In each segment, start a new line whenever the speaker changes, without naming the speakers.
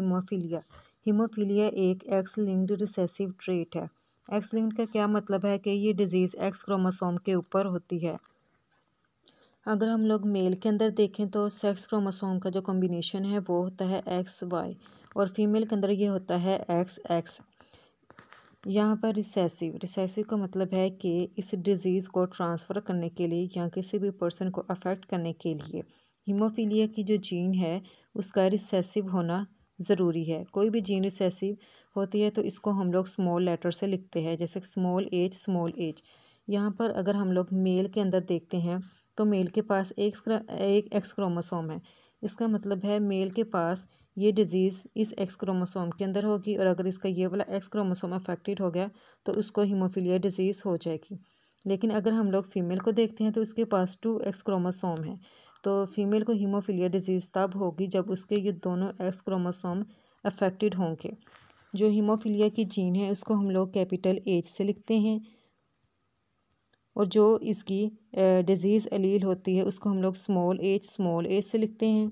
haemophilia haemophilia एक X linked recessive trait है X linked का क्या मतलब है कि ये डिजीज़ एक्स क्रोमोसोम के ऊपर होती है अगर हम लोग मेल के अंदर देखें तो सेक्स क्रोमोसोम का जो कॉम्बिनेशन है वो होता है एक्स वाई और फीमेल के अंदर ये होता है एक्स एक्स यहाँ पर रिसेसिव रिसेसिव का मतलब है कि इस डिज़ीज़ को ट्रांसफ़र करने के लिए या किसी भी पर्सन को अफेक्ट करने के लिए हीमोफीलिया की जो जीन है उसका रिसेसिव होना ज़रूरी है कोई भी जीन रिसेसिव होती है तो इसको हम लोग स्मॉल लेटर से लिखते हैं जैसे स्मॉल एज स्मॉल एज यहाँ पर अगर हम लोग मेल के अंदर देखते हैं तो मेल के पास एक एक एक्स क्रोमोसोम है इसका मतलब है मेल के पास ये डिजीज़ इस एक्स क्रोमोसोम के अंदर होगी और अगर इसका ये वाला एक्स क्रोमोसोम अफेक्टेड हो गया तो उसको हीमोफीलिया डिजीज़ हो जाएगी लेकिन अगर हम लोग फीमेल को देखते हैं तो उसके पास टू एक्स क्रोमोसोम है तो फीमेल को हीमोफीलिया डिजीज़ तब होगी जब उसके ये दोनों एक्स क्रोमोसोम अफेक्टेड होंगे जो हीमोफीलिया की जीन है उसको हम लोग कैपिटल एच से लिखते हैं और जो इसकी डिजीज़ अलील होती है उसको हम लोग स्मॉल एच स्मॉल एच से लिखते हैं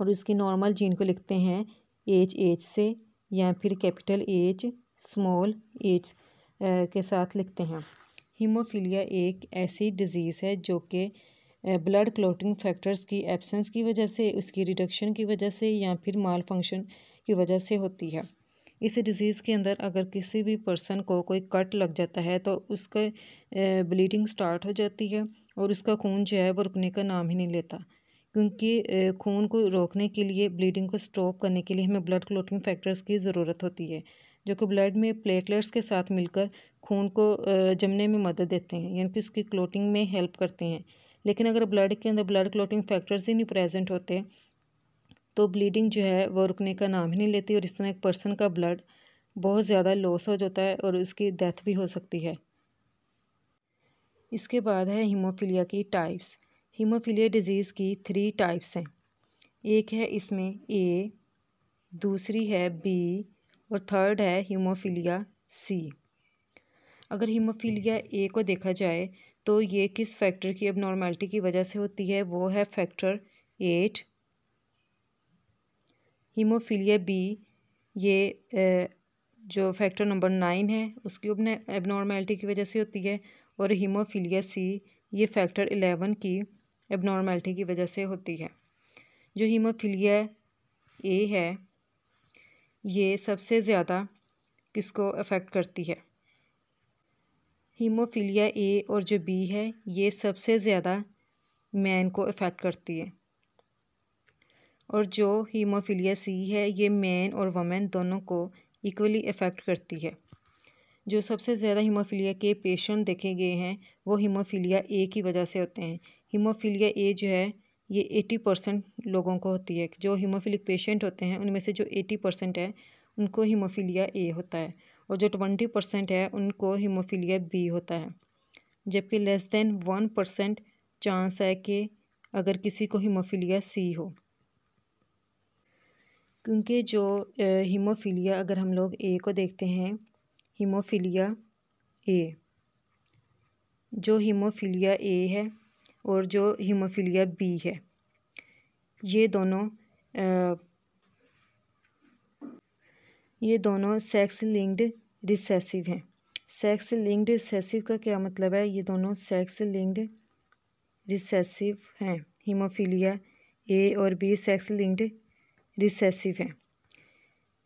और उसकी नॉर्मल जीन को लिखते हैं एच एच से या फिर कैपिटल एच स्मॉल एच के साथ लिखते हैं हीमोफीलिया एक ऐसी डिज़ीज़ है जो कि ब्लड क्लोटिंग फैक्टर्स की एब्सेंस की वजह से उसकी रिडक्शन की वजह से या फिर माल फंक्शन की वजह से होती है इस डिज़ीज़ के अंदर अगर किसी भी पर्सन को कोई कट लग जाता है तो उसके ब्लीडिंग स्टार्ट हो जाती है और उसका खून जो है वो रुकने का नाम ही नहीं लेता क्योंकि खून को रोकने के लिए ब्लीडिंग को स्टॉप करने के लिए हमें ब्लड क्लोटिंग फैक्टर्स की ज़रूरत होती है जो कि ब्लड में प्लेटलेट्स के साथ मिलकर खून को जमने में मदद देते हैं यानी कि उसकी क्लोटिंग में हेल्प करते हैं लेकिन अगर ब्लड के अंदर ब्लड क्लोटिंग फैक्टर्स ही नहीं प्रेजेंट होते तो ब्लीडिंग जो है वो रुकने का नाम ही नहीं लेती और इस तरह एक पर्सन का ब्लड बहुत ज़्यादा लॉस हो जाता है और उसकी डेथ भी हो सकती है इसके बाद है हीमोफीलिया की टाइप्स हीमोफीलिया डिजीज़ की थ्री टाइप्स हैं एक है इसमें ए दूसरी है बी और थर्ड है हीमोफीलिया सी अगर हीमोफीलिया ए को देखा जाए तो ये किस फैक्टर की एबनॉर्मेलिटी की वजह से होती है वो है फैक्टर एट हीमोफीलिया बी ये जो फैक्टर नंबर नाइन है उसकी एबनॉर्मेलिटी की वजह से होती है और हीमोफीलिया सी ये फैक्टर एलेवन की एबनॉर्मेलिटी की वजह से होती है जो हीमोफीलिया ए है ये सबसे ज़्यादा किसको अफेक्ट करती है हीमोफीलिया ए और जो बी है ये सबसे ज़्यादा मैन को अफेक्ट करती है और जो हीमोफीलिया सी है ये मैन और वमेन दोनों को इक्वली इफेक्ट करती है जो सबसे ज़्यादा हीमोफीलिया के पेशेंट देखे गए हैं वो हीमोफीलिया ए की वजह से होते हैं हीमोफीलिया ए जो है ये एटी परसेंट लोगों को होती है जो हीमोफीलिक पेशेंट होते हैं उनमें से जो एटी परसेंट है उनको हीमोफीलिया ए होता है और जो ट्वेंटी परसेंट है उनको हीमोफीलिया बी होता है जबकि less than one percent chance है कि अगर किसी को हीमोफीलिया सी हो क्योंकि जो हीमोफीलिया अगर हम लोग ए को देखते हैं हीमोफीलिया ए जो हीमोफीलिया ए है और जो हीमोफीलिया बी है ये दोनों ये दोनों सेक्स लिंक्ड रिसेसिव हैं सेक्स लिंक्ड रिसेसिव का क्या मतलब है ये दोनों सेक्स लिंक्ड रिसेसिव हैं हीमोफीलिया ए और बी सेक्स लिंक्ड रिसेसिव हैं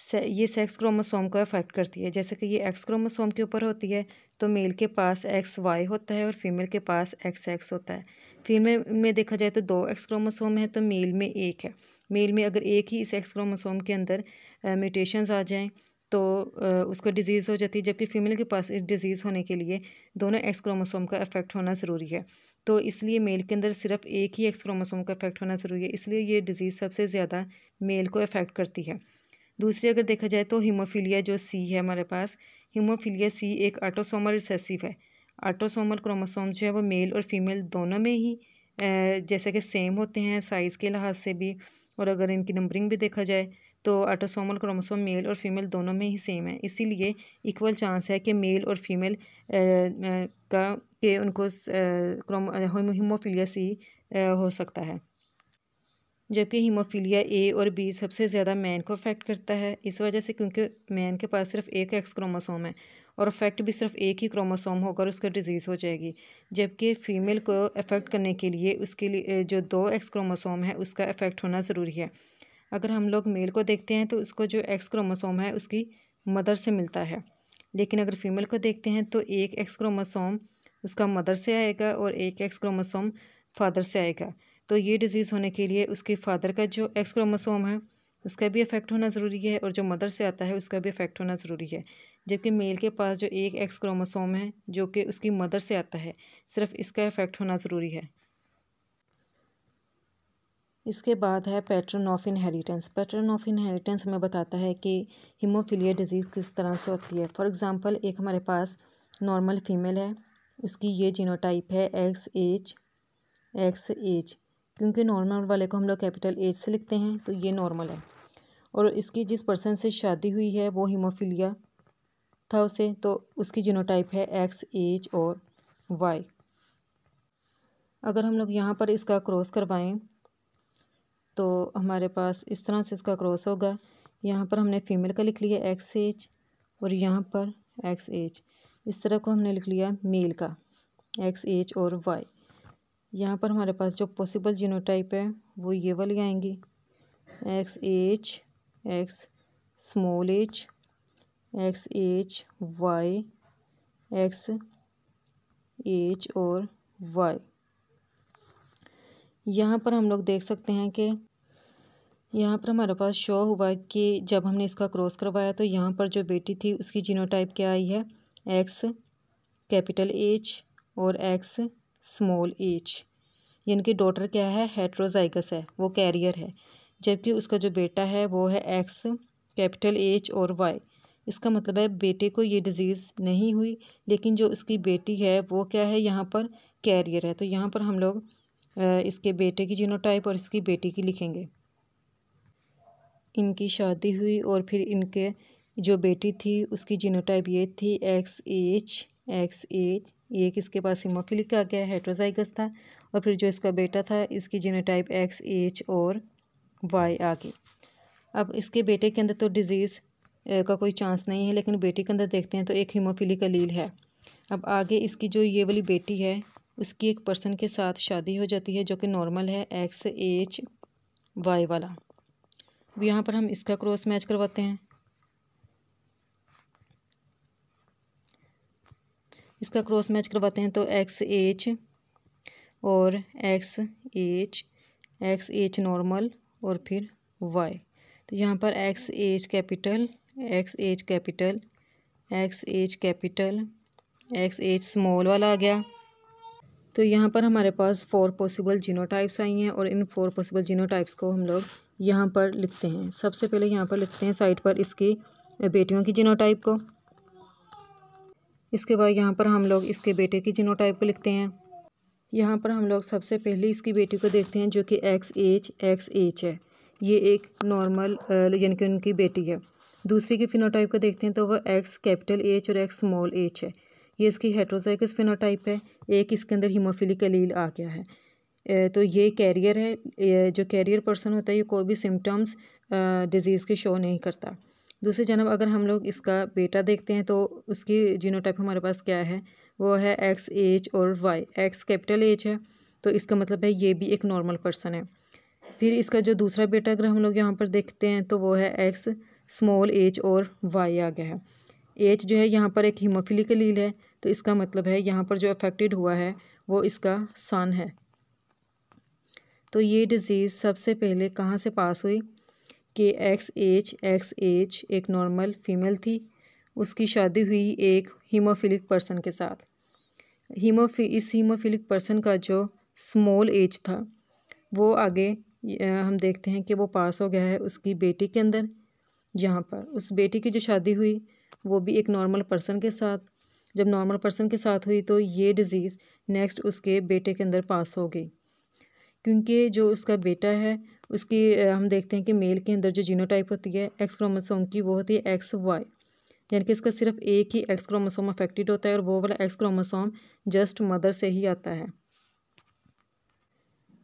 से, ये सेक्स क्रोमोसोम को अफेक्ट करती है जैसे कि ये एक्स क्रोमोसोम के ऊपर होती है तो मेल के पास एक्स वाई होता है और फीमेल के पास एक्स एक्स होता है फीमेल में देखा जाए तो दो एक्स क्रोमोसोम है तो मेल में एक है मेल में अगर एक ही इस एक्स क्रोमोसोम के अंदर म्यूटेशन आ जाएँ तो उसको डिज़ीज़ हो जाती है जबकि फ़ीमेल के पास इस डिज़ीज़ होने के लिए दोनों एक्स क्रोमोसोम का इफेक्ट होना ज़रूरी है तो इसलिए मेल के अंदर सिर्फ एक ही एक्स क्रोमोसोम का इफेक्ट होना ज़रूरी है इसलिए ये डिज़ीज़ सबसे ज़्यादा मेल को इफेक्ट करती है दूसरी अगर देखा जाए तो हीमोफीलिया जो सी है हमारे पास हीमोफीलिया सी एक ऑटोसोमल रिसेसिव है ऑटोसोमल क्रोमोसोम जो है वो मेल और फीमेल दोनों में ही जैसे कि सेम होते हैं साइज़ के लिहाज से भी और अगर इनकी नंबरिंग भी देखा जाए तो ऑटोसोमल क्रोमोसोम मेल और फीमेल दोनों में ही सेम है इसीलिए इक्वल चांस है कि मेल और फीमेल का के उनको हीमोफीलिया सी हो सकता है जबकि हीमोफीलिया ए और बी सबसे ज़्यादा मैन को अफेक्ट करता है इस वजह से क्योंकि मैन के पास सिर्फ एक एक्स क्रोमोसोम है और अफेक्ट भी सिर्फ एक ही क्रोमोसोम होगा और उसका डिजीज़ हो जाएगी जबकि फ़ीमेल को अफेक्ट करने के लिए उसके लिए जो दो एक्स क्रोमोसोम है उसका अफेक्ट होना ज़रूरी है अगर हम लोग मेल को देखते हैं तो उसको जो एक्स क्रोमोसोम है उसकी मदर से मिलता है लेकिन अगर फीमेल को देखते हैं तो एक एक्स क्रोमोसोम उसका मदर से आएगा और एक एक्स क्रोमोसोम फादर से आएगा तो ये डिज़ीज़ होने के लिए उसके फादर का जो एक्स क्रोमोसोम है उसका भी इफेक्ट होना ज़रूरी है और जो मदर से आता है उसका भी इफेक्ट होना ज़रूरी है जबकि मेल के पास जो एक एक्स क्रोमोसोम है जो कि उसकी मदर से आता है सिर्फ इसका इफेक्ट होना ज़रूरी है इसके बाद है pattern of inheritance pattern of inheritance हमें बताता है कि हिमोफीलिया डिजीज़ किस तरह से होती है फॉर एग्ज़ाम्पल एक हमारे पास नॉर्मल फीमेल है उसकी ये जीनोटाइप है एक्स एच एक्स एच क्योंकि नॉर्मल वाले को हम लोग कैपिटल एच से लिखते हैं तो ये नॉर्मल है और इसकी जिस पर्सन से शादी हुई है वो हीमोफीलिया था उसे तो उसकी जीनोटाइप है एक्स एच और वाई अगर हम लोग यहाँ पर इसका क्रॉस करवाएं तो हमारे पास इस तरह से इसका क्रॉस होगा यहाँ पर हमने फीमेल का लिख लिया एक्स एच और यहाँ पर एक्स एच इस तरह को हमने लिख लिया मेल का एक्स एच और वाई यहाँ पर हमारे पास जो पॉसिबल जीनोटाइप है वो ये वाली आएंगी X H X small H X H Y X H और वाई यहाँ पर हम लोग देख सकते हैं कि यहाँ पर हमारे पास शो हुआ कि जब हमने इसका क्रॉस करवाया तो यहाँ पर जो बेटी थी उसकी जीनोटाइप क्या आई है एक्स कैपिटल एच और एक्स स्मॉल एच इनकी कि डॉटर क्या है हेट्रोजाइगस है वो कैरियर है जबकि उसका जो बेटा है वो है एक्स कैपिटल एच और वाई इसका मतलब है बेटे को ये डिज़ीज़ नहीं हुई लेकिन जो उसकी बेटी है वो क्या है यहाँ पर कैरियर है तो यहाँ पर हम लोग इसके बेटे की जीनोटाइप और इसकी बेटी की लिखेंगे इनकी शादी हुई और फिर इनके जो बेटी थी उसकी जीनोटाइप ये थी एक्स एच एक्स एच ये एक इसके पास हिमोफिलिक आ गया हेट्रोजाइगस था और फिर जो इसका बेटा था इसकी जीनोटाइप एक्स एच और वाई आ गई अब इसके बेटे के अंदर तो डिज़ीज़ का कोई चांस नहीं है लेकिन बेटी के अंदर देखते हैं तो एक हीमोफिलिक अलील है अब आगे इसकी जो ये वाली बेटी है उसकी एक पर्सन के साथ शादी हो जाती है जो कि नॉर्मल है एक्स एच वाई वाला अब यहाँ पर हम इसका क्रॉस मैच करवाते हैं इसका क्रॉस मैच करवाते हैं तो एक्स एच और X H X H normal और फिर वाई तो यहाँ पर X H capital X H capital X H capital X H small वाला आ गया तो यहाँ पर हमारे पास फोर पॉसिबल जीनोटाइप्स आई हैं और इन फोर पॉसिबल जीनोटाइप्स को हम लोग यहाँ पर लिखते हैं सबसे पहले यहाँ पर लिखते हैं साइड पर इसकी बेटियों की जीनोटाइप को इसके बाद यहाँ पर हम लोग इसके बेटे की जीनोटाइप को लिखते हैं यहाँ पर हम लोग सबसे पहले इसकी बेटी को देखते हैं जो कि एक्स एच एक्स एच है ये एक नॉर्मल यानी कि उनकी बेटी है दूसरी की फिनोटाइप को देखते हैं तो वह एक्स कैपिटल एच और एक्स स्मॉल एच है ये इसकी हेट्रोजाइकस फिनोटाइप है एक इसके अंदर हीमोफिलिक अलील आ गया है तो ये कैरियर है जो कैरियर पर्सन होता है ये कोई भी सिम्टम्स डिज़ीज़ के शो नहीं करता दूसरी जानब अगर हम लोग इसका बेटा देखते हैं तो उसकी जीनोटाइप हमारे पास क्या है वो है एक्स एच और वाई एक्स कैपिटल एच है तो इसका मतलब है ये भी एक नॉर्मल पर्सन है फिर इसका जो दूसरा बेटा अगर हम लोग यहाँ पर देखते हैं तो वो है एक्स स्मॉल एच और वाई आ गया है एच जो है यहाँ पर एक हीमोफिलिकल लील है तो इसका मतलब है यहाँ पर जो अफेक्टेड हुआ है वो इसका सन है तो ये डिज़ीज़ सबसे पहले कहाँ से पास हुई के एक्स एच एक्स एच एक नॉर्मल फीमेल थी उसकी शादी हुई एक हीमोफिलिक पर्सन के साथ हीमोफी इस हीमोफिलिक पर्सन का जो स्मॉल एज था वो आगे हम देखते हैं कि वो पास हो गया है उसकी बेटी के अंदर यहाँ पर उस बेटी की जो शादी हुई वो भी एक नॉर्मल पर्सन के साथ जब नॉर्मल पर्सन के साथ हुई तो ये डिज़ीज़ नेक्स्ट उसके बेटे के अंदर पास हो गई क्योंकि जो उसका बेटा है उसकी हम देखते हैं कि मेल के अंदर जो जीनोटाइप होती है एक्स क्रोमोसोम की वो होती है एक्स वाई यानी कि इसका सिर्फ एक ही एक्स क्रोमोसोम अफेक्टेड होता है और वो वाला एक्स क्रोमोसोम जस्ट मदर से ही आता है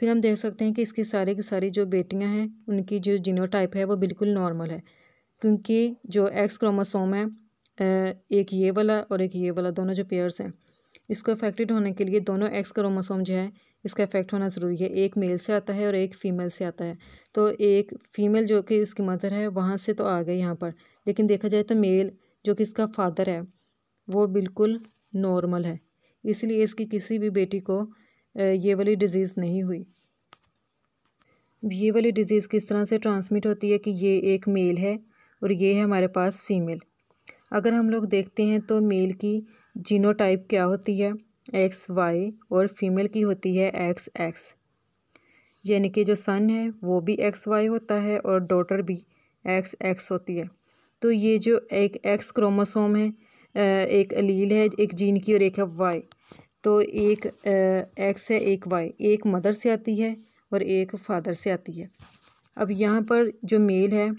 फिर हम देख सकते हैं कि इसकी सारी की सारी जो बेटियां हैं उनकी जो जीनोटाइप है वो बिल्कुल नॉर्मल है क्योंकि जो एक्स क्रोमोसोम है एक ये वाला और एक ये वाला दोनों जो पेयर्स हैं इसको अफेक्टेड होने के लिए दोनों एक्स क्रोमोसोम जो है इसका इफेक्ट होना ज़रूरी है एक मेल से आता है और एक फ़ीमेल से आता है तो एक फ़ीमेल जो कि उसकी मदर है वहाँ से तो आ गई यहाँ पर लेकिन देखा जाए तो मेल जो कि इसका फादर है वो बिल्कुल नॉर्मल है इसलिए इसकी किसी भी बेटी को ये वाली डिज़ीज़ नहीं हुई ये वाली डिज़ीज़ किस तरह से ट्रांसमिट होती है कि ये एक मेल है और ये है हमारे पास फ़ीमेल अगर हम लोग देखते हैं तो मेल की जीनोटाइप क्या होती है एक्स वाई और फीमेल की होती है एक्स एक्स यानी कि जो सन है वो भी एक्स वाई होता है और डॉटर भी एक्स एक्स होती है तो ये जो एक एक्स क्रोमोसोम है एक अलील है एक जीन की और एक है वाई तो एक एक्स है एक वाई एक मदर से आती है और एक फादर से आती है अब यहाँ पर जो मेल है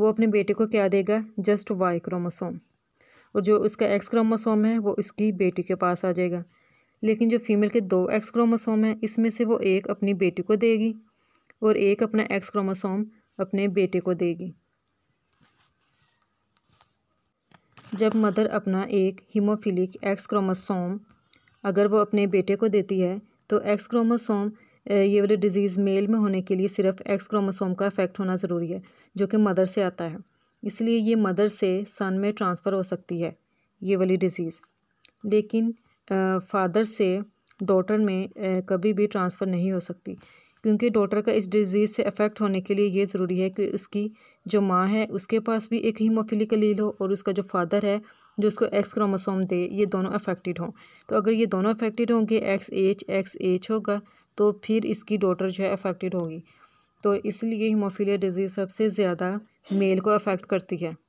वो अपने बेटे को क्या देगा जस्ट वाई क्रोमोसोम और जो उसका एक्स क्रोमोसोम है वो उसकी बेटी के पास आ जाएगा लेकिन जो फीमेल के दो एक्स क्रोमोसोम हैं इसमें से वो एक अपनी बेटी को देगी और एक अपना एक्स क्रोमोसोम अपने बेटे को देगी जब मदर अपना एक हीमोफिलिक एक्स क्रोमोसोम अगर वो अपने बेटे को देती है तो एक्स क्रोमोसोम ये वाले डिज़ीज़ मेल में होने के लिए सिर्फ एक्स क्रोमोसोम का इफेक्ट होना ज़रूरी है जो कि मदर से आता है इसलिए ये मदर से सन में ट्रांसफ़र हो सकती है ये वाली डिज़ीज़ लेकिन फादर से डॉटर में कभी भी ट्रांसफ़र नहीं हो सकती क्योंकि डॉटर का इस डिज़ीज़ से अफेक्ट होने के लिए ये ज़रूरी है कि उसकी जो माँ है उसके पास भी एक हीमोफिलिक लील हो और उसका जो फादर है जो उसको एक्स क्रोमोसोम दे ये दोनों अफेक्टेड हों तो अगर ये दोनों अफेक्टेड होंगे एक्स एच एक्स एच होगा तो फिर इसकी डॉटर जो है अफेक्टेड होगी तो इसलिए हीमोफीलिया डिज़ीज़ सबसे ज़्यादा मेल को अफेक्ट करती है